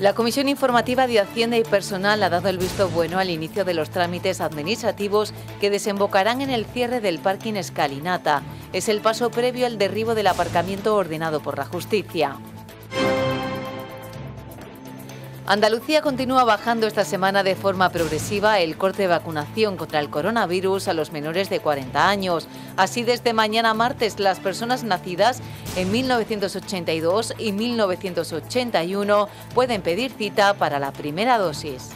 La Comisión Informativa de Hacienda y Personal ha dado el visto bueno al inicio de los trámites administrativos que desembocarán en el cierre del parking Escalinata. Es el paso previo al derribo del aparcamiento ordenado por la justicia. Andalucía continúa bajando esta semana de forma progresiva el corte de vacunación contra el coronavirus a los menores de 40 años. Así, desde mañana martes, las personas nacidas en 1982 y 1981 pueden pedir cita para la primera dosis.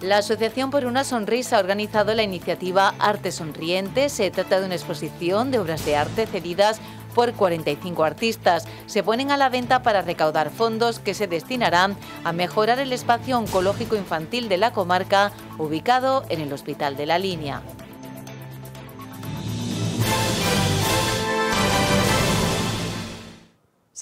La Asociación por una Sonrisa ha organizado la iniciativa Arte Sonriente. Se trata de una exposición de obras de arte cedidas por 45 artistas. Se ponen a la venta para recaudar fondos que se destinarán a mejorar el espacio oncológico infantil de la comarca ubicado en el Hospital de la Línea.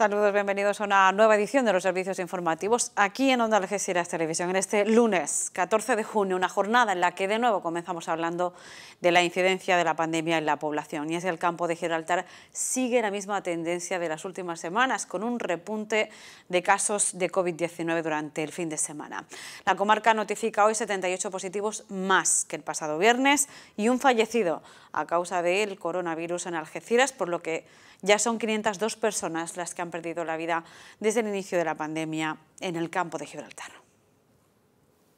Saludos, bienvenidos a una nueva edición de los servicios informativos aquí en Onda Algeciras Televisión. En este lunes 14 de junio, una jornada en la que de nuevo comenzamos hablando de la incidencia de la pandemia en la población. Y es el campo de Gibraltar sigue la misma tendencia de las últimas semanas, con un repunte de casos de COVID-19 durante el fin de semana. La comarca notifica hoy 78 positivos más que el pasado viernes y un fallecido a causa del coronavirus en Algeciras, por lo que ya son 502 personas las que han perdido la vida desde el inicio de la pandemia en el campo de Gibraltar.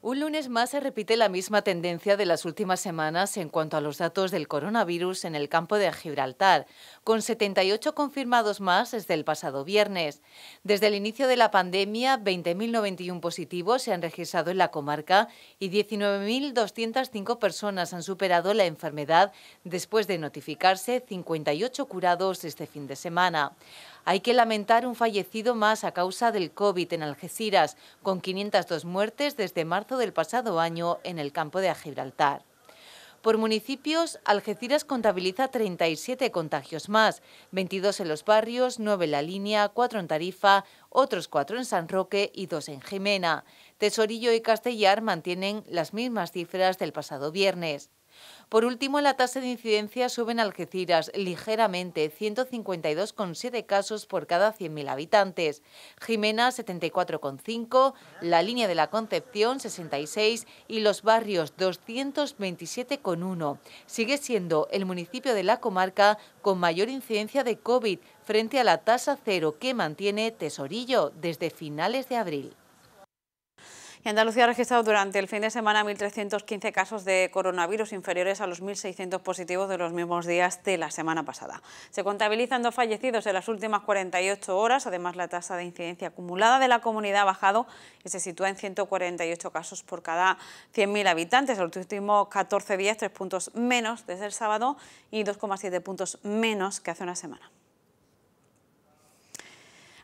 Un lunes más se repite la misma tendencia de las últimas semanas en cuanto a los datos del coronavirus en el campo de Gibraltar, con 78 confirmados más desde el pasado viernes. Desde el inicio de la pandemia, 20.091 positivos se han registrado en la comarca y 19.205 personas han superado la enfermedad después de notificarse 58 curados este fin de semana. Hay que lamentar un fallecido más a causa del COVID en Algeciras, con 502 muertes desde marzo del pasado año en el campo de Gibraltar. Por municipios, Algeciras contabiliza 37 contagios más, 22 en los barrios, 9 en la línea, 4 en Tarifa, otros 4 en San Roque y 2 en Jimena. Tesorillo y Castellar mantienen las mismas cifras del pasado viernes. Por último, la tasa de incidencia sube en Algeciras ligeramente, 152,7 casos por cada 100.000 habitantes. Jimena, 74,5, la línea de la Concepción, 66 y los barrios, 227,1. Sigue siendo el municipio de la comarca con mayor incidencia de COVID frente a la tasa cero que mantiene Tesorillo desde finales de abril. Andalucía ha registrado durante el fin de semana 1.315 casos de coronavirus inferiores a los 1.600 positivos de los mismos días de la semana pasada. Se contabilizan dos fallecidos en las últimas 48 horas, además la tasa de incidencia acumulada de la comunidad ha bajado y se sitúa en 148 casos por cada 100.000 habitantes. En los últimos 14 días, tres puntos menos desde el sábado y 2,7 puntos menos que hace una semana.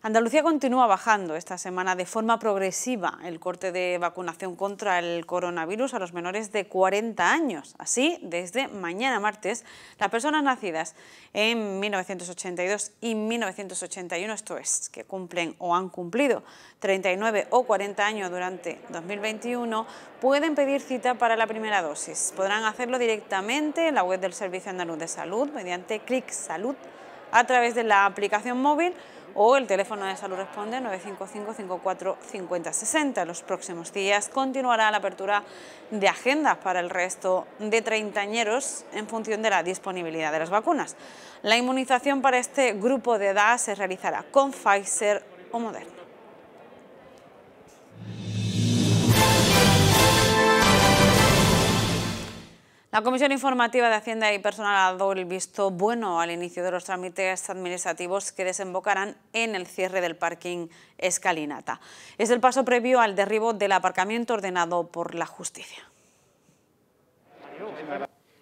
Andalucía continúa bajando esta semana de forma progresiva el corte de vacunación contra el coronavirus a los menores de 40 años. Así, desde mañana martes, las personas nacidas en 1982 y 1981, esto es, que cumplen o han cumplido 39 o 40 años durante 2021, pueden pedir cita para la primera dosis. Podrán hacerlo directamente en la web del Servicio Andaluz de Salud mediante Clic Salud a través de la aplicación móvil o el teléfono de Salud Responde 955-54-5060. Los próximos días continuará la apertura de agendas para el resto de treintañeros en función de la disponibilidad de las vacunas. La inmunización para este grupo de edad se realizará con Pfizer o Moderna. La Comisión Informativa de Hacienda y Personal ha dado el visto bueno al inicio de los trámites administrativos que desembocarán en el cierre del parking Escalinata. Es el paso previo al derribo del aparcamiento ordenado por la justicia.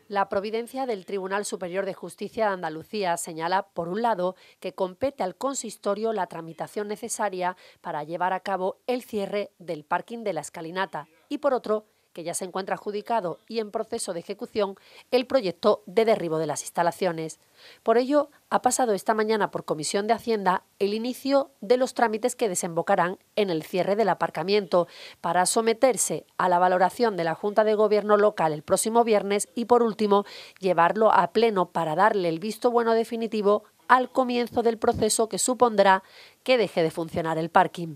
La providencia del Tribunal Superior de Justicia de Andalucía señala, por un lado, que compete al consistorio la tramitación necesaria para llevar a cabo el cierre del parking de la escalinata y, por otro, que ya se encuentra adjudicado y en proceso de ejecución, el proyecto de derribo de las instalaciones. Por ello, ha pasado esta mañana por Comisión de Hacienda el inicio de los trámites que desembocarán en el cierre del aparcamiento para someterse a la valoración de la Junta de Gobierno local el próximo viernes y, por último, llevarlo a pleno para darle el visto bueno definitivo al comienzo del proceso que supondrá que deje de funcionar el parking.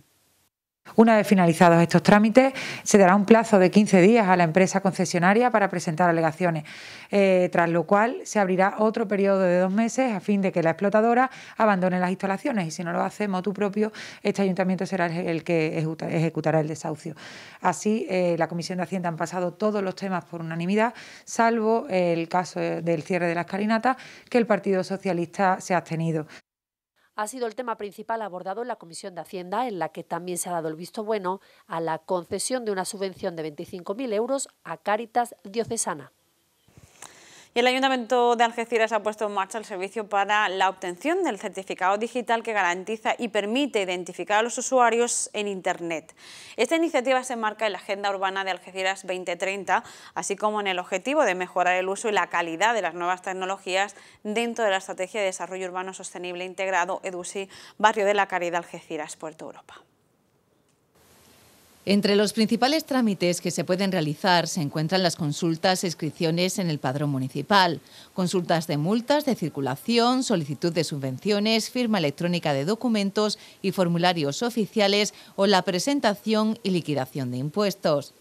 Una vez finalizados estos trámites, se dará un plazo de 15 días a la empresa concesionaria para presentar alegaciones, eh, tras lo cual se abrirá otro periodo de dos meses a fin de que la explotadora abandone las instalaciones y si no lo hace motu propio, este ayuntamiento será el que ejecutará el desahucio. Así, eh, la Comisión de Hacienda han pasado todos los temas por unanimidad, salvo el caso eh, del cierre de la escalinata, que el Partido Socialista se ha abstenido ha sido el tema principal abordado en la Comisión de Hacienda, en la que también se ha dado el visto bueno a la concesión de una subvención de 25.000 euros a Cáritas Diocesana el Ayuntamiento de Algeciras ha puesto en marcha el servicio para la obtención del certificado digital que garantiza y permite identificar a los usuarios en Internet. Esta iniciativa se enmarca en la Agenda Urbana de Algeciras 2030, así como en el objetivo de mejorar el uso y la calidad de las nuevas tecnologías dentro de la Estrategia de Desarrollo Urbano Sostenible Integrado EDUSI Barrio de la Caridad Algeciras, Puerto Europa. Entre los principales trámites que se pueden realizar se encuentran las consultas e inscripciones en el padrón municipal, consultas de multas de circulación, solicitud de subvenciones, firma electrónica de documentos y formularios oficiales o la presentación y liquidación de impuestos.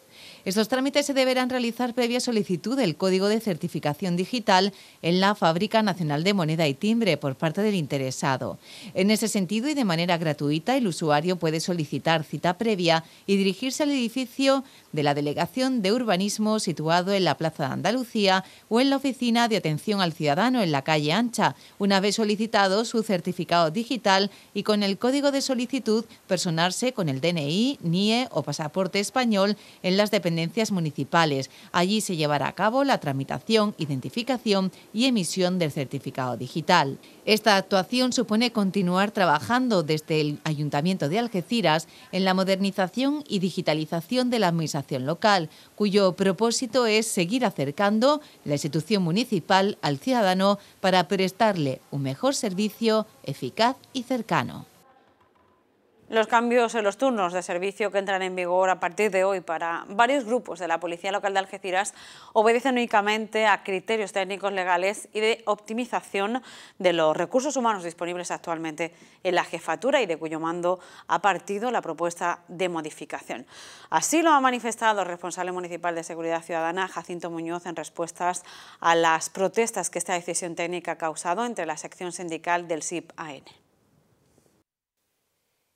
Estos trámites se deberán realizar previa solicitud del Código de Certificación Digital en la Fábrica Nacional de Moneda y Timbre por parte del interesado. En ese sentido y de manera gratuita, el usuario puede solicitar cita previa y dirigirse al edificio de la Delegación de Urbanismo situado en la Plaza de Andalucía o en la Oficina de Atención al Ciudadano en la calle Ancha, una vez solicitado su certificado digital y con el código de solicitud personarse con el DNI, NIE o pasaporte español en las dependencias municipales. Allí se llevará a cabo la tramitación, identificación y emisión del certificado digital. Esta actuación supone continuar trabajando desde el Ayuntamiento de Algeciras en la modernización y digitalización de la administración local, cuyo propósito es seguir acercando la institución municipal al ciudadano para prestarle un mejor servicio eficaz y cercano. Los cambios en los turnos de servicio que entran en vigor a partir de hoy para varios grupos de la Policía Local de Algeciras obedecen únicamente a criterios técnicos legales y de optimización de los recursos humanos disponibles actualmente en la jefatura y de cuyo mando ha partido la propuesta de modificación. Así lo ha manifestado el responsable municipal de Seguridad Ciudadana, Jacinto Muñoz, en respuestas a las protestas que esta decisión técnica ha causado entre la sección sindical del sip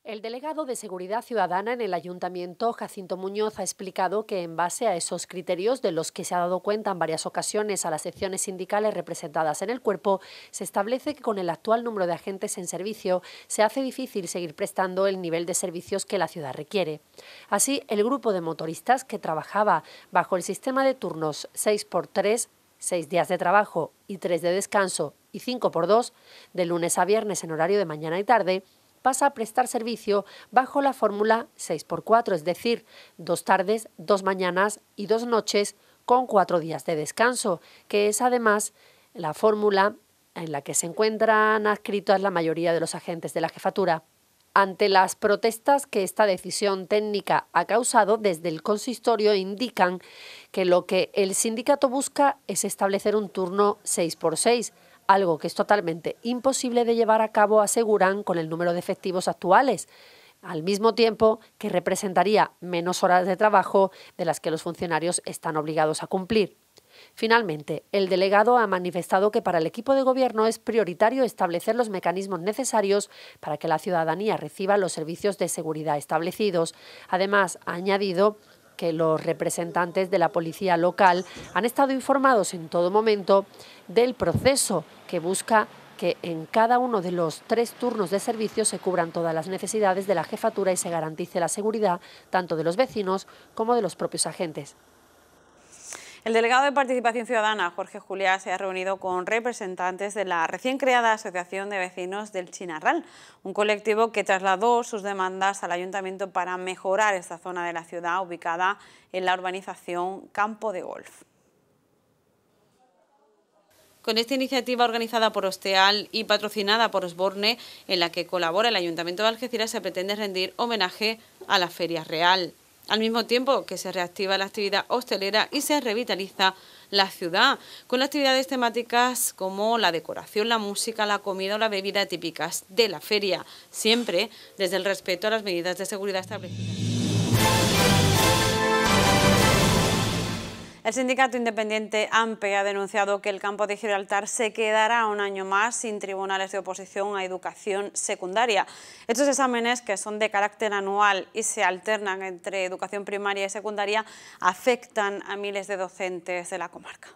el delegado de Seguridad Ciudadana en el Ayuntamiento, Jacinto Muñoz, ha explicado que en base a esos criterios de los que se ha dado cuenta en varias ocasiones a las secciones sindicales representadas en el cuerpo, se establece que con el actual número de agentes en servicio se hace difícil seguir prestando el nivel de servicios que la ciudad requiere. Así, el grupo de motoristas que trabajaba bajo el sistema de turnos 6x3 6 días de trabajo y 3 de descanso y 5x2, de lunes a viernes en horario de mañana y tarde, pasa a prestar servicio bajo la fórmula 6x4, es decir, dos tardes, dos mañanas y dos noches con cuatro días de descanso, que es además la fórmula en la que se encuentran adscritos la mayoría de los agentes de la jefatura. Ante las protestas que esta decisión técnica ha causado, desde el consistorio indican que lo que el sindicato busca es establecer un turno 6x6, algo que es totalmente imposible de llevar a cabo, aseguran, con el número de efectivos actuales, al mismo tiempo que representaría menos horas de trabajo de las que los funcionarios están obligados a cumplir. Finalmente, el delegado ha manifestado que para el equipo de gobierno es prioritario establecer los mecanismos necesarios para que la ciudadanía reciba los servicios de seguridad establecidos. Además, ha añadido que los representantes de la policía local han estado informados en todo momento del proceso que busca que en cada uno de los tres turnos de servicio se cubran todas las necesidades de la jefatura y se garantice la seguridad tanto de los vecinos como de los propios agentes. El delegado de Participación Ciudadana, Jorge Juliá, se ha reunido con representantes de la recién creada Asociación de Vecinos del Chinarral, un colectivo que trasladó sus demandas al Ayuntamiento para mejorar esta zona de la ciudad ubicada en la urbanización Campo de Golf. Con esta iniciativa organizada por Osteal y patrocinada por Osborne, en la que colabora el Ayuntamiento de Algeciras, se pretende rendir homenaje a la Feria Real al mismo tiempo que se reactiva la actividad hostelera y se revitaliza la ciudad, con actividades temáticas como la decoración, la música, la comida o la bebida típicas de la feria, siempre desde el respeto a las medidas de seguridad establecidas. El sindicato independiente AMPE ha denunciado que el campo de Gibraltar se quedará un año más sin tribunales de oposición a educación secundaria. Estos exámenes, que son de carácter anual y se alternan entre educación primaria y secundaria, afectan a miles de docentes de la comarca.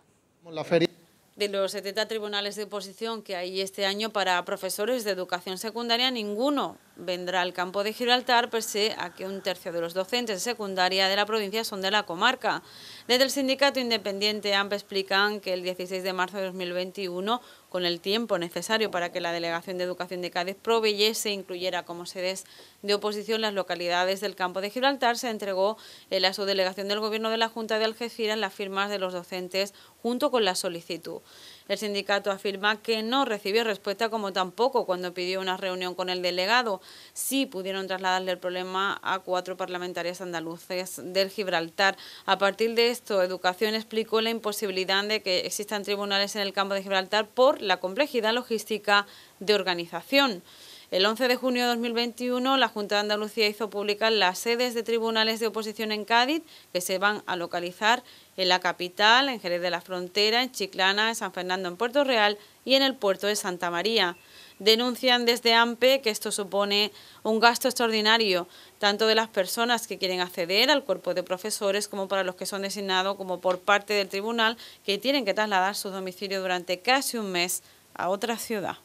de los 70 tribunales de oposición que hay este año para profesores de educación secundaria, ninguno vendrá al campo de Gibraltar, pese a que un tercio de los docentes de secundaria de la provincia son de la comarca. Desde el sindicato independiente AMP explican que el 16 de marzo de 2021, con el tiempo necesario para que la Delegación de Educación de Cádiz proveyese e incluyera como sedes de oposición las localidades del campo de Gibraltar, se entregó a la subdelegación del Gobierno de la Junta de Algeciras las firmas de los docentes junto con la solicitud. El sindicato afirma que no recibió respuesta como tampoco cuando pidió una reunión con el delegado. Sí pudieron trasladarle el problema a cuatro parlamentarias andaluces del Gibraltar. A partir de esto, Educación explicó la imposibilidad de que existan tribunales en el campo de Gibraltar por la complejidad logística de organización. El 11 de junio de 2021, la Junta de Andalucía hizo publicar las sedes de tribunales de oposición en Cádiz, que se van a localizar en la capital, en Jerez de la Frontera, en Chiclana, en San Fernando, en Puerto Real y en el puerto de Santa María. Denuncian desde AMPE que esto supone un gasto extraordinario, tanto de las personas que quieren acceder al cuerpo de profesores como para los que son designados como por parte del tribunal, que tienen que trasladar su domicilio durante casi un mes a otra ciudad.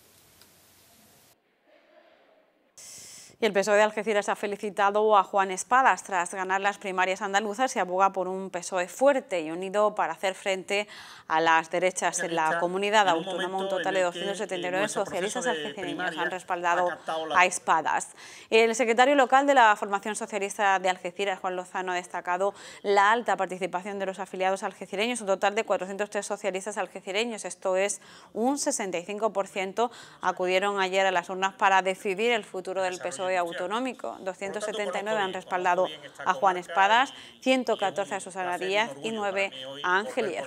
el PSOE de Algeciras ha felicitado a Juan Espadas tras ganar las primarias andaluzas y aboga por un PSOE fuerte y unido para hacer frente a las derechas en la comunidad autónoma. Un total de 279 socialistas algecireños han respaldado a Espadas. El secretario local de la formación socialista de Algeciras, Juan Lozano, ha destacado la alta participación de los afiliados algecireños, un total de 403 socialistas algecireños, esto es un 65%, acudieron ayer a las urnas para decidir el futuro del PSOE autonómico. 279 han respaldado a Juan Espadas, 114 a Susana Díaz y 9 a Ángel Díaz.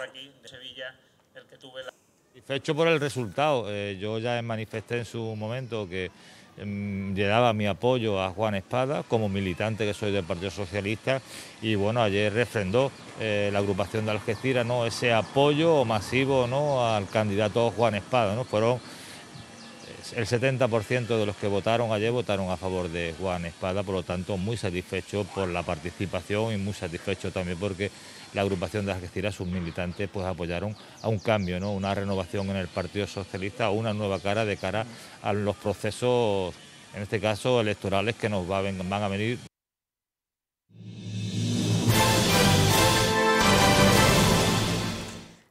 por el resultado. Eh, yo ya manifesté en su momento que em, le daba mi apoyo a Juan Espada como militante que soy del Partido Socialista y bueno, ayer refrendó eh, la agrupación de Algeciras ¿no? ese apoyo masivo ¿no? al candidato Juan Espada. ¿no? Fueron el 70% de los que votaron ayer votaron a favor de Juan Espada, por lo tanto muy satisfecho por la participación y muy satisfecho también porque la agrupación de Algeciras, sus militantes, pues apoyaron a un cambio, ¿no? una renovación en el Partido Socialista, una nueva cara de cara a los procesos, en este caso electorales, que nos van a venir.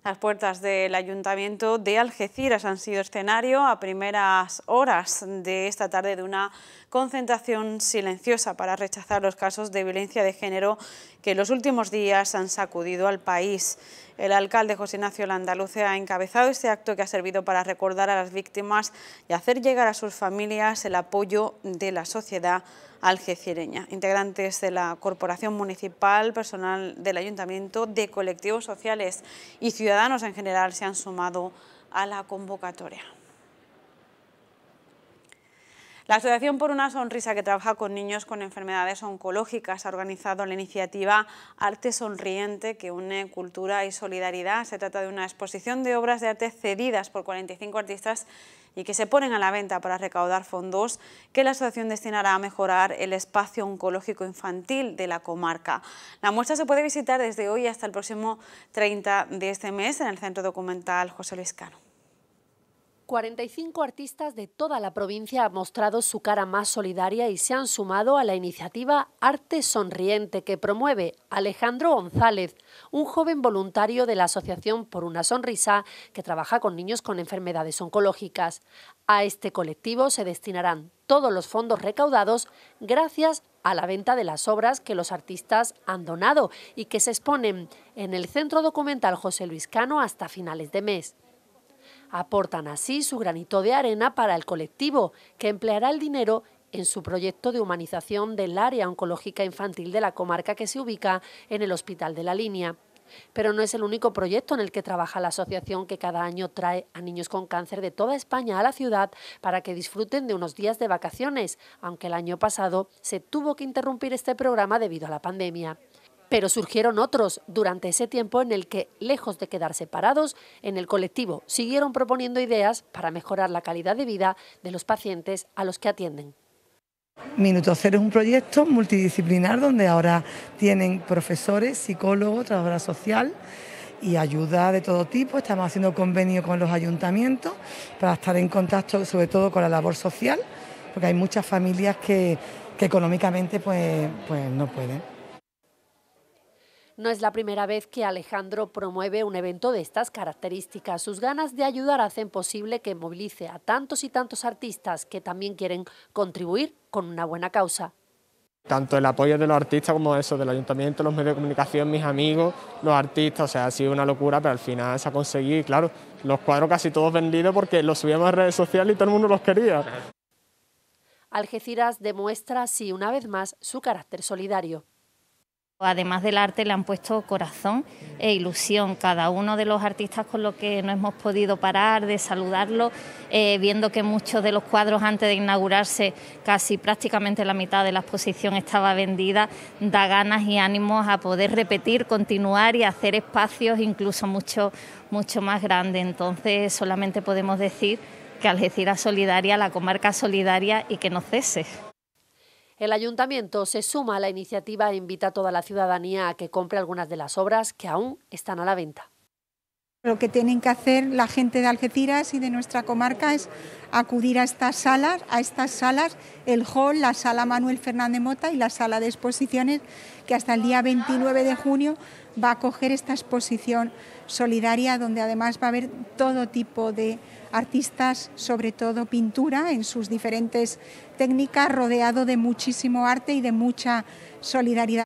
Las puertas del Ayuntamiento de Algeciras han sido escenario a primeras horas de esta tarde de una concentración silenciosa para rechazar los casos de violencia de género que en los últimos días han sacudido al país. El alcalde José Ignacio Landaluce ha encabezado este acto que ha servido para recordar a las víctimas y hacer llegar a sus familias el apoyo de la sociedad algecireña. Integrantes de la Corporación Municipal, personal del Ayuntamiento, de colectivos sociales y ciudadanos en general se han sumado a la convocatoria. La Asociación por una Sonrisa, que trabaja con niños con enfermedades oncológicas, ha organizado la iniciativa Arte Sonriente, que une cultura y solidaridad. Se trata de una exposición de obras de arte cedidas por 45 artistas y que se ponen a la venta para recaudar fondos que la asociación destinará a mejorar el espacio oncológico infantil de la comarca. La muestra se puede visitar desde hoy hasta el próximo 30 de este mes en el Centro Documental José Luis Cano. 45 artistas de toda la provincia han mostrado su cara más solidaria y se han sumado a la iniciativa Arte Sonriente que promueve Alejandro González, un joven voluntario de la Asociación Por una Sonrisa que trabaja con niños con enfermedades oncológicas. A este colectivo se destinarán todos los fondos recaudados gracias a la venta de las obras que los artistas han donado y que se exponen en el Centro Documental José Luis Cano hasta finales de mes. Aportan así su granito de arena para el colectivo, que empleará el dinero en su proyecto de humanización del área oncológica infantil de la comarca que se ubica en el Hospital de la Línea. Pero no es el único proyecto en el que trabaja la asociación que cada año trae a niños con cáncer de toda España a la ciudad para que disfruten de unos días de vacaciones, aunque el año pasado se tuvo que interrumpir este programa debido a la pandemia. Pero surgieron otros durante ese tiempo en el que, lejos de quedar separados, en el colectivo siguieron proponiendo ideas para mejorar la calidad de vida de los pacientes a los que atienden. Minuto Cero es un proyecto multidisciplinar donde ahora tienen profesores, psicólogos, trabajadora social y ayuda de todo tipo. Estamos haciendo convenio con los ayuntamientos para estar en contacto sobre todo con la labor social, porque hay muchas familias que, que económicamente pues, pues no pueden. No es la primera vez que Alejandro promueve un evento de estas características. Sus ganas de ayudar hacen posible que movilice a tantos y tantos artistas que también quieren contribuir con una buena causa. Tanto el apoyo de los artistas como eso, del ayuntamiento, los medios de comunicación, mis amigos, los artistas, o sea, ha sido una locura, pero al final se ha conseguido claro, los cuadros casi todos vendidos porque los subíamos a redes sociales y todo el mundo los quería. Algeciras demuestra así una vez más su carácter solidario. Además del arte le han puesto corazón e ilusión cada uno de los artistas con los que no hemos podido parar de saludarlo, eh, viendo que muchos de los cuadros antes de inaugurarse, casi prácticamente la mitad de la exposición estaba vendida, da ganas y ánimos a poder repetir, continuar y hacer espacios incluso mucho, mucho más grandes. Entonces solamente podemos decir que Algeciras Solidaria, la comarca solidaria y que no cese. El ayuntamiento se suma a la iniciativa e invita a toda la ciudadanía a que compre algunas de las obras que aún están a la venta. Lo que tienen que hacer la gente de Algeciras y de nuestra comarca es acudir a estas salas, a estas salas, el hall, la sala Manuel Fernández Mota y la sala de exposiciones, que hasta el día 29 de junio va a acoger esta exposición solidaria, donde además va a haber todo tipo de artistas, sobre todo pintura, en sus diferentes técnica rodeado de muchísimo arte y de mucha solidaridad.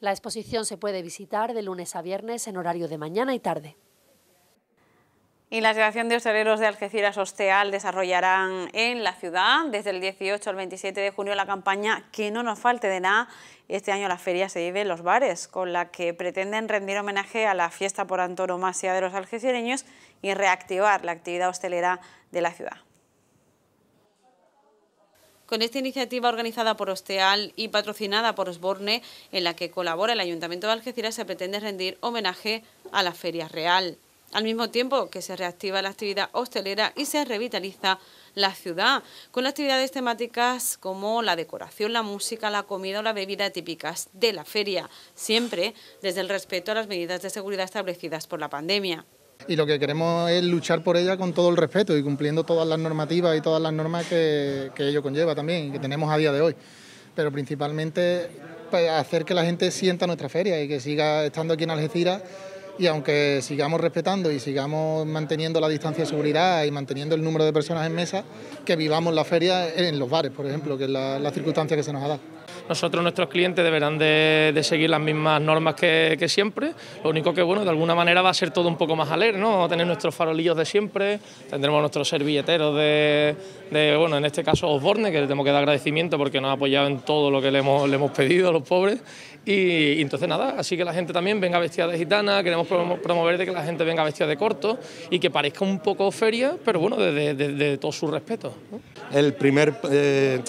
La exposición se puede visitar de lunes a viernes en horario de mañana y tarde. Y la Asociación de Hosteleros de Algeciras Hosteal desarrollarán en la ciudad desde el 18 al 27 de junio la campaña Que no nos falte de nada. Este año la feria se vive en los bares, con la que pretenden rendir homenaje a la fiesta por antonomasia de los algecireños y reactivar la actividad hostelera de la ciudad con esta iniciativa organizada por Osteal y patrocinada por Osborne, en la que colabora el Ayuntamiento de Algeciras, se pretende rendir homenaje a la Feria Real. Al mismo tiempo que se reactiva la actividad hostelera y se revitaliza la ciudad, con actividades temáticas como la decoración, la música, la comida o la bebida típicas de la feria, siempre desde el respeto a las medidas de seguridad establecidas por la pandemia y lo que queremos es luchar por ella con todo el respeto y cumpliendo todas las normativas y todas las normas que, ello conlleva también y que tenemos a día de hoy. Pero principalmente pues, hacer que la gente sienta nuestra feria y que siga estando aquí en Algeciras y aunque sigamos respetando y sigamos manteniendo la distancia de seguridad y manteniendo el número de personas en mesa, que vivamos la feria en los bares, por ejemplo, que es la circunstancia que se nos ha dado nosotros, nuestros clientes deberán de, seguir las mismas normas que, siempre, lo único que, bueno, de alguna manera va a ser todo un poco más alegre, ¿no? Vamos a tener nuestros farolillos de siempre, tendremos nuestros servilleteros de, de bueno, en este caso Osborne, que le tenemos que dar agradecimiento porque nos ha apoyado en todo lo que le hemos, pedido a los pobres, y, entonces nada, así que la gente también venga vestida de gitana, queremos promover de que la gente venga vestida de corto y que parezca un poco feria, pero bueno, desde de, todo su respeto. El primer eh,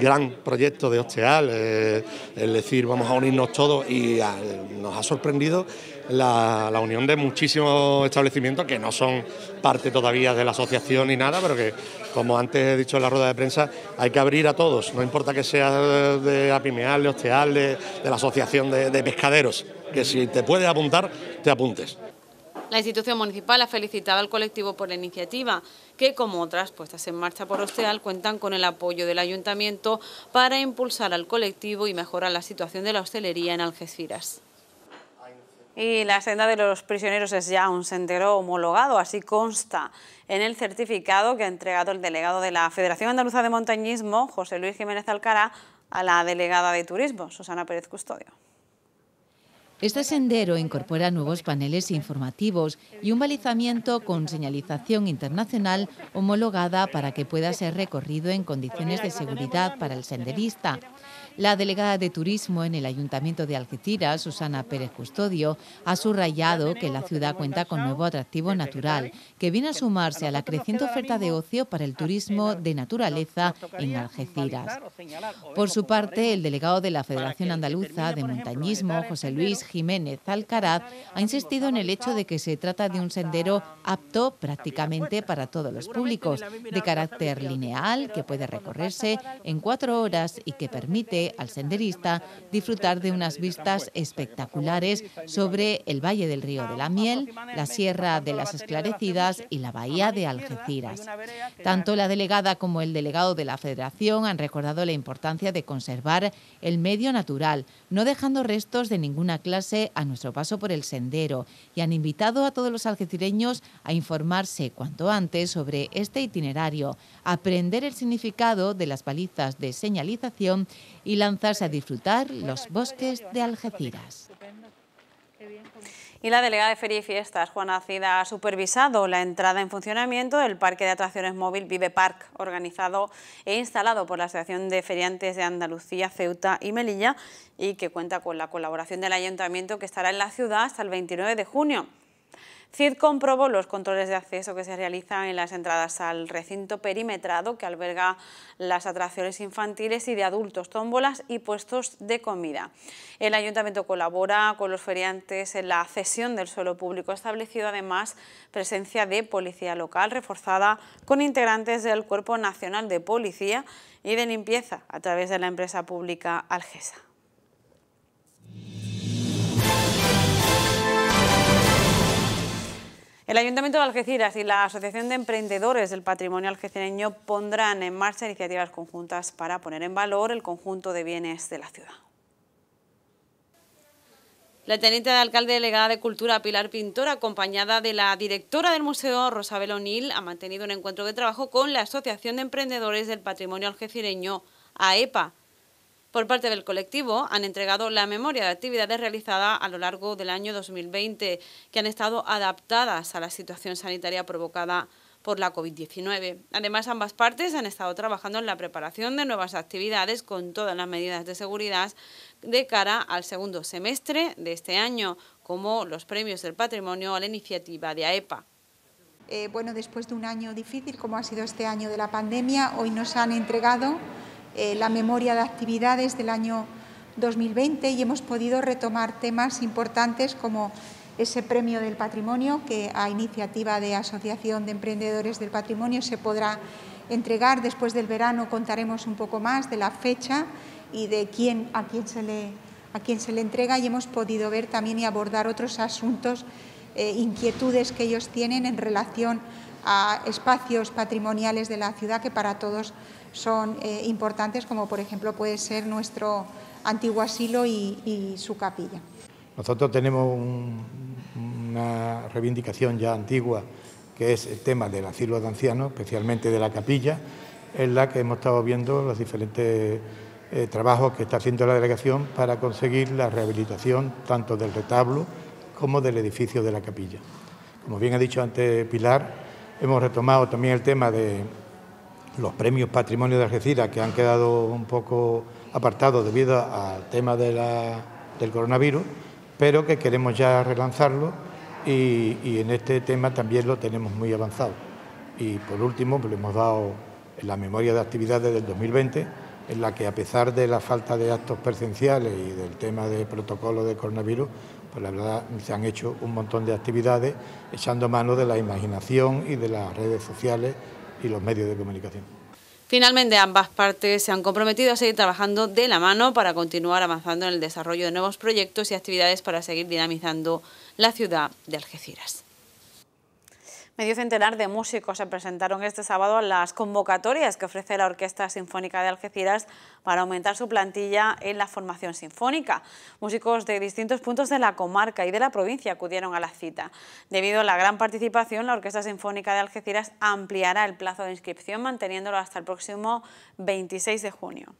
gran proyecto de Hostial, eh, eh, el decir, vamos a unirnos todos y ah, nos ha sorprendido la, unión de muchísimos establecimientos que no son parte todavía de la asociación ni nada, pero que, como antes he dicho en la rueda de prensa, hay que abrir a todos, no importa que sea de Apimeal, de Osteal, de, la asociación de, de pescaderos, que si te puedes apuntar, te apuntes. La institución municipal ha felicitado al colectivo por la iniciativa, que como otras puestas en marcha por Osteal cuentan con el apoyo del ayuntamiento para impulsar al colectivo y mejorar la situación de la hostelería en Algeciras. Y la senda de los prisioneros es ya un sendero homologado, así consta en el certificado que ha entregado el delegado de la Federación Andaluza de Montañismo, José Luis Jiménez Alcará, a la delegada de Turismo, Susana Pérez Custodio. Este sendero incorpora nuevos paneles informativos y un balizamiento con señalización internacional homologada para que pueda ser recorrido en condiciones de seguridad para el senderista la delegada de Turismo en el Ayuntamiento de Algeciras, Susana Pérez Custodio, ha subrayado que la ciudad cuenta con nuevo atractivo natural, que viene a sumarse a la creciente oferta de ocio para el turismo de naturaleza en Algeciras. Por su parte, el delegado de la Federación Andaluza de Montañismo, José Luis Jiménez Alcaraz, ha insistido en el hecho de que se trata de un sendero apto prácticamente para todos los públicos, de carácter lineal, que puede recorrerse en cuatro horas y que permite al senderista disfrutar de unas vistas espectaculares sobre el Valle del Río de la Miel, la Sierra de las Esclarecidas y la Bahía de Algeciras. Tanto la delegada como el delegado de la Federación han recordado la importancia de conservar el medio natural, no dejando restos de ninguna clase a nuestro paso por el sendero y han invitado a todos los algecireños a informarse cuanto antes sobre este itinerario, aprender el significado de las palizas de señalización y y lanzarse a disfrutar los bosques de Algeciras. Y la delegada de Feria y Fiestas, Juana Cida, ha supervisado la entrada en funcionamiento del Parque de Atracciones Móvil Vive Park, organizado e instalado por la Asociación de Feriantes de Andalucía, Ceuta y Melilla, y que cuenta con la colaboración del Ayuntamiento que estará en la ciudad hasta el 29 de junio. CID comprobó los controles de acceso que se realizan en las entradas al recinto perimetrado que alberga las atracciones infantiles y de adultos, tómbolas y puestos de comida. El ayuntamiento colabora con los feriantes en la cesión del suelo público, establecido además presencia de policía local reforzada con integrantes del Cuerpo Nacional de Policía y de Limpieza a través de la empresa pública Algesa. El Ayuntamiento de Algeciras y la Asociación de Emprendedores del Patrimonio Algecireño pondrán en marcha iniciativas conjuntas para poner en valor el conjunto de bienes de la ciudad. La teniente de alcalde delegada de Cultura, Pilar Pintor, acompañada de la directora del museo, Rosabel O'Neill, ha mantenido un encuentro de trabajo con la Asociación de Emprendedores del Patrimonio Algecireño, AEPA, e por parte del colectivo han entregado la memoria de actividades realizadas a lo largo del año 2020 que han estado adaptadas a la situación sanitaria provocada por la COVID-19. Además, ambas partes han estado trabajando en la preparación de nuevas actividades con todas las medidas de seguridad de cara al segundo semestre de este año, como los premios del patrimonio a la iniciativa de AEPA. E eh, bueno, después de un año difícil, como ha sido este año de la pandemia, hoy nos han entregado eh, la memoria de actividades del año 2020 y hemos podido retomar temas importantes como ese premio del patrimonio que a iniciativa de Asociación de Emprendedores del Patrimonio se podrá entregar después del verano contaremos un poco más de la fecha y de quién a quién se le a quién se le entrega y hemos podido ver también y abordar otros asuntos eh, inquietudes que ellos tienen en relación a espacios patrimoniales de la ciudad que para todos son eh, importantes, como por ejemplo puede ser nuestro antiguo asilo y, su capilla. Nosotros tenemos una reivindicación ya antigua, que es el tema del asilo de ancianos, especialmente de la capilla, en la que hemos estado viendo los diferentes eh, trabajos que está haciendo la delegación para conseguir la rehabilitación tanto del retablo como del edificio de la capilla. Como bien ha dicho antes Pilar, hemos retomado también el tema de, los premios Patrimonio de Algeciras, que han quedado un poco apartados debido al tema del coronavirus, pero que queremos ya relanzarlo y, en este tema también lo tenemos muy avanzado. Y por último, pues, le hemos dado la memoria de actividades del 2020, en la que a pesar de la falta de actos presenciales y del tema de protocolo de coronavirus, pues la verdad se han hecho un montón de actividades echando mano de la imaginación y de las redes sociales y los medios de comunicación. Finalmente, ambas partes se han comprometido a seguir trabajando de la mano para continuar avanzando en el desarrollo de nuevos proyectos y actividades para seguir dinamizando la ciudad de Algeciras. Medio centenar de músicos se presentaron este sábado a las convocatorias que ofrece la Orquesta Sinfónica de Algeciras para aumentar su plantilla en la formación sinfónica. Músicos de distintos puntos de la comarca y de la provincia acudieron a la cita. Debido a la gran participación, la Orquesta Sinfónica de Algeciras ampliará el plazo de inscripción manteniéndolo hasta el próximo 26 de junio.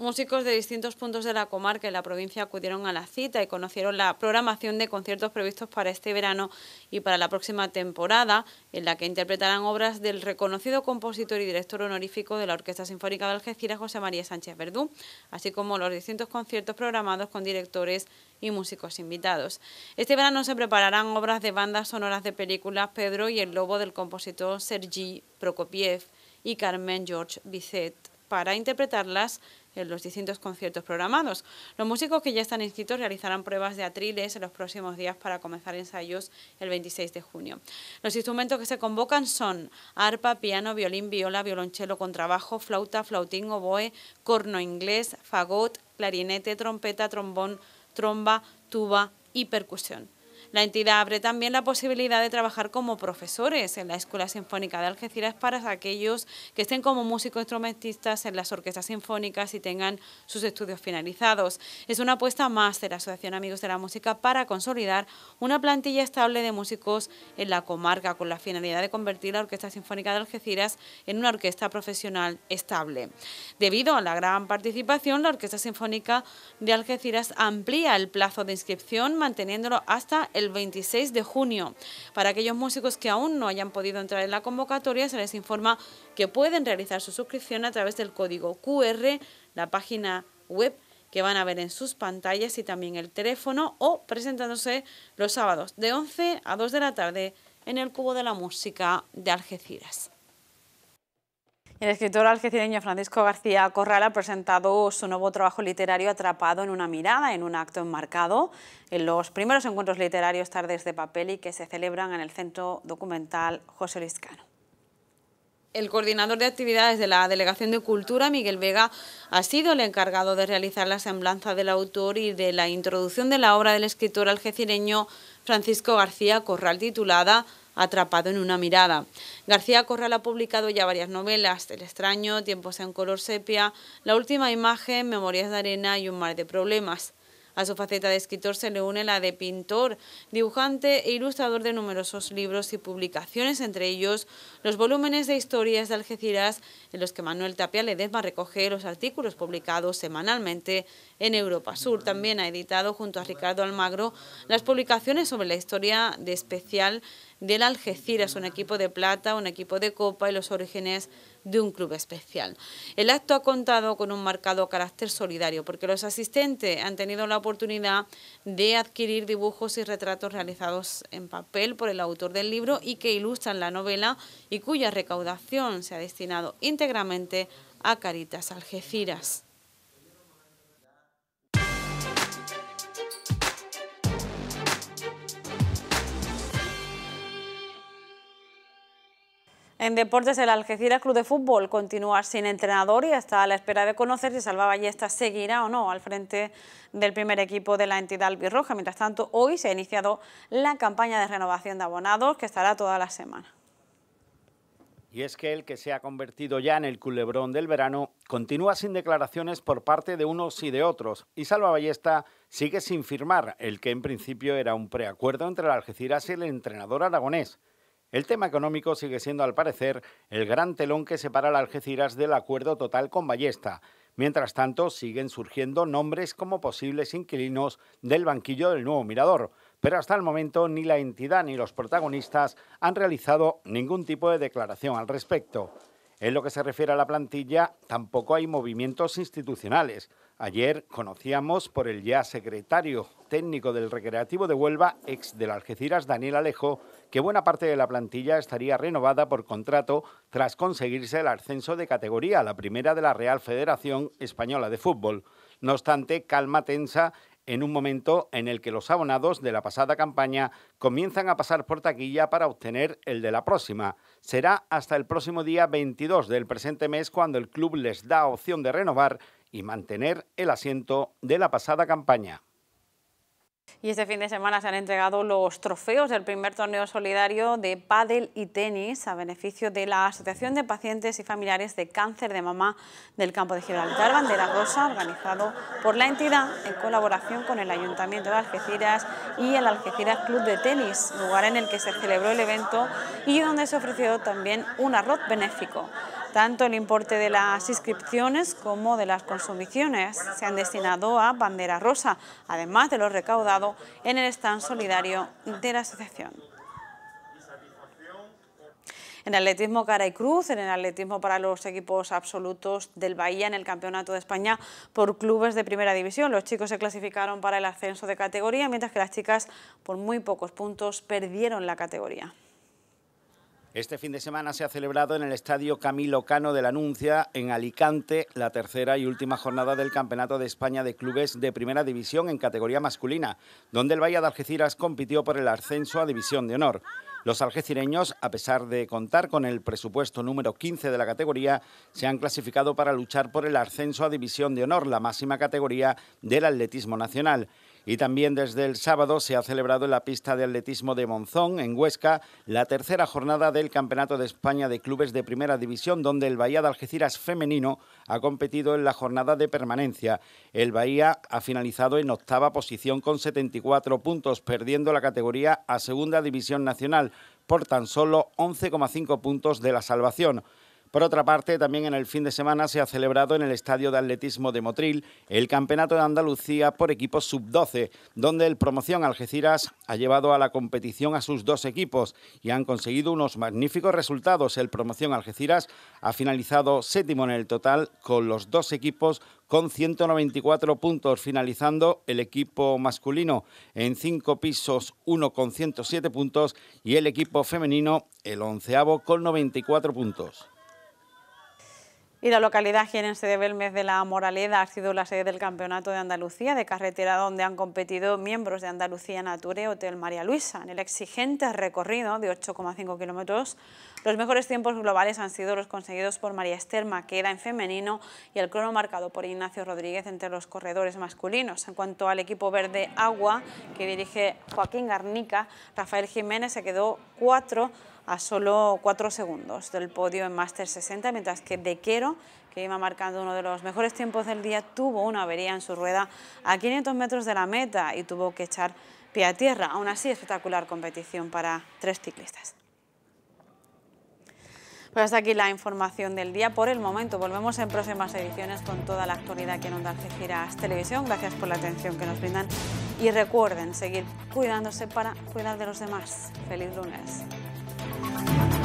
Músicos de distintos puntos de la comarca y la provincia acudieron a la cita y conocieron la programación de conciertos previstos para este verano y para la próxima temporada, en la que interpretarán obras del reconocido compositor y director honorífico de la Orquesta Sinfónica de Algeciras, José María Sánchez Verdú, así como los distintos conciertos programados con directores y músicos invitados. Este verano se prepararán obras de bandas sonoras de películas Pedro y el Lobo del compositor Sergi Prokopiev y Carmen George Bizet para interpretarlas en los distintos conciertos programados. Los músicos que ya están inscritos realizarán pruebas de atriles en los próximos días para comenzar ensayos el 26 de junio. Los instrumentos que se convocan son arpa, piano, violín, viola, violonchelo, contrabajo, flauta, flautín, oboe, corno inglés, fagot, clarinete, trompeta, trombón, tromba, tuba y percusión. La entidad abre también la posibilidad de trabajar como profesores en la Escuela Sinfónica de Algeciras para aquellos que estén como músicos instrumentistas en las orquestas sinfónicas y tengan sus estudios finalizados. Es una apuesta más de la Asociación Amigos de la Música para consolidar una plantilla estable de músicos en la comarca con la finalidad de convertir la Orquesta Sinfónica de Algeciras en una orquesta profesional estable. Debido a la gran participación, la Orquesta Sinfónica de Algeciras amplía el plazo de inscripción manteniéndolo hasta el el 26 de junio. Para aquellos músicos que aún no hayan podido entrar en la convocatoria, se les informa que pueden realizar su suscripción a través del código QR, la página web que van a ver en sus pantallas y también el teléfono o presentándose los sábados de 11 a 2 de la tarde en el Cubo de la Música de Algeciras. El escritor algecireño Francisco García Corral ha presentado su nuevo trabajo literario Atrapado en una mirada, en un acto enmarcado en los primeros encuentros literarios Tardes de Papel y que se celebran en el Centro Documental José Oriscano. El coordinador de actividades de la Delegación de Cultura, Miguel Vega, ha sido el encargado de realizar la semblanza del autor y de la introducción de la obra del escritor algecireño Francisco García Corral titulada atrapado en una mirada. García Corral ha publicado ya varias novelas, El extraño, Tiempos en color sepia, La última imagen, Memorias de arena y Un mar de problemas. A su faceta de escritor se le une la de pintor, dibujante e ilustrador de numerosos libros y publicaciones, entre ellos los volúmenes de historias de Algeciras, en los que Manuel Tapia Ledesma recoge los artículos publicados semanalmente en Europa Sur. También ha editado junto a Ricardo Almagro las publicaciones sobre la historia de especial del Algeciras, un equipo de plata, un equipo de copa y los orígenes de un club especial. El acto ha contado con un marcado carácter solidario porque los asistentes han tenido la oportunidad de adquirir dibujos y retratos realizados en papel por el autor del libro y que ilustran la novela y cuya recaudación se ha destinado íntegramente a Caritas Algeciras. En deportes, el Algeciras Club de Fútbol continúa sin entrenador y está a la espera de conocer si Salva Ballesta seguirá o no al frente del primer equipo de la entidad albirroja. Mientras tanto, hoy se ha iniciado la campaña de renovación de abonados que estará toda la semana. Y es que el que se ha convertido ya en el culebrón del verano continúa sin declaraciones por parte de unos y de otros. Y Salva sigue sin firmar el que en principio era un preacuerdo entre el Algeciras y el entrenador aragonés. El tema económico sigue siendo, al parecer, el gran telón que separa a la Algeciras del acuerdo total con Ballesta. Mientras tanto, siguen surgiendo nombres como posibles inquilinos del banquillo del nuevo mirador, pero hasta el momento ni la entidad ni los protagonistas han realizado ningún tipo de declaración al respecto. En lo que se refiere a la plantilla, tampoco hay movimientos institucionales. Ayer conocíamos por el ya secretario técnico del Recreativo de Huelva, ex de del Algeciras, Daniel Alejo, que buena parte de la plantilla estaría renovada por contrato tras conseguirse el ascenso de categoría, a la primera de la Real Federación Española de Fútbol. No obstante, calma tensa en un momento en el que los abonados de la pasada campaña comienzan a pasar por taquilla para obtener el de la próxima. Será hasta el próximo día 22 del presente mes cuando el club les da opción de renovar y mantener el asiento de la pasada campaña. Y este fin de semana se han entregado los trofeos del primer torneo solidario de pádel y tenis a beneficio de la Asociación de Pacientes y Familiares de Cáncer de Mamá del Campo de Gibraltar, Bandera Rosa, organizado por la entidad en colaboración con el Ayuntamiento de Algeciras y el Algeciras Club de Tenis, lugar en el que se celebró el evento y donde se ofreció también un arroz benéfico. Tanto el importe de las inscripciones como de las consumiciones se han destinado a Bandera Rosa, además de lo recaudado en el stand solidario de la asociación. En atletismo cara y cruz, en el atletismo para los equipos absolutos del Bahía en el Campeonato de España por clubes de primera división. Los chicos se clasificaron para el ascenso de categoría, mientras que las chicas por muy pocos puntos perdieron la categoría. Este fin de semana se ha celebrado en el Estadio Camilo Cano de la Anuncia, en Alicante, la tercera y última jornada del Campeonato de España de Clubes de Primera División en categoría masculina, donde el Valle de Algeciras compitió por el ascenso a División de Honor. Los algecireños, a pesar de contar con el presupuesto número 15 de la categoría, se han clasificado para luchar por el ascenso a División de Honor, la máxima categoría del atletismo nacional. Y también desde el sábado se ha celebrado en la pista de atletismo de Monzón, en Huesca, la tercera jornada del Campeonato de España de Clubes de Primera División, donde el Bahía de Algeciras femenino ha competido en la jornada de permanencia. El Bahía ha finalizado en octava posición con 74 puntos, perdiendo la categoría a Segunda División Nacional por tan solo 11,5 puntos de la salvación. Por otra parte, también en el fin de semana se ha celebrado en el Estadio de Atletismo de Motril el Campeonato de Andalucía por equipos sub-12, donde el Promoción Algeciras ha llevado a la competición a sus dos equipos y han conseguido unos magníficos resultados. El Promoción Algeciras ha finalizado séptimo en el total con los dos equipos con 194 puntos, finalizando el equipo masculino en cinco pisos, uno con 107 puntos y el equipo femenino el onceavo con 94 puntos. Y la localidad jienense de Belmez de la Moraleda ha sido la sede del Campeonato de Andalucía de carretera donde han competido miembros de Andalucía Nature Hotel María Luisa. En el exigente recorrido de 8,5 kilómetros, los mejores tiempos globales han sido los conseguidos por María que era en femenino y el crono marcado por Ignacio Rodríguez entre los corredores masculinos. En cuanto al equipo verde Agua, que dirige Joaquín Garnica, Rafael Jiménez se quedó cuatro a solo 4 segundos del podio en Master 60, mientras que De que iba marcando uno de los mejores tiempos del día, tuvo una avería en su rueda a 500 metros de la meta y tuvo que echar pie a tierra. Aún así, espectacular competición para tres ciclistas. Pues hasta aquí la información del día por el momento. Volvemos en próximas ediciones con toda la actualidad que nos da Algeciras Televisión. Gracias por la atención que nos brindan y recuerden seguir cuidándose para cuidar de los demás. Feliz lunes. Música